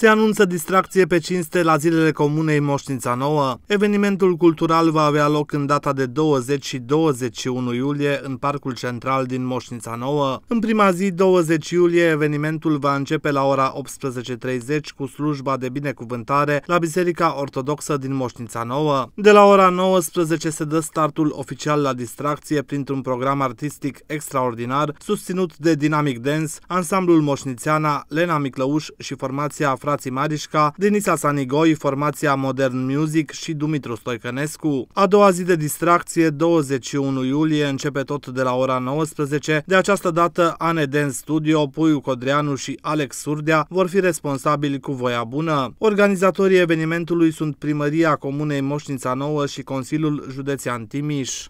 Se anunță distracție pe cinste la zilele comunei Moștința Nouă. Evenimentul cultural va avea loc în data de 20 și 21 iulie în Parcul Central din Moștința Nouă. În prima zi, 20 iulie, evenimentul va începe la ora 18.30 cu slujba de binecuvântare la Biserica Ortodoxă din Moștința Nouă. De la ora 19 se dă startul oficial la distracție printr-un program artistic extraordinar susținut de Dynamic Dance, ansamblul Moșnițeana, Lena Miclăuș și formația Fra frații Marișca, Denisa Sanigoi, formația Modern Music și Dumitru Stoicănescu. A doua zi de distracție, 21 iulie, începe tot de la ora 19. De această dată, Ane Dance Studio, Puiu Codreanu și Alex Surdea vor fi responsabili cu voia bună. Organizatorii evenimentului sunt primăria Comunei Moșnița Nouă și Consiliul Județean Timiș.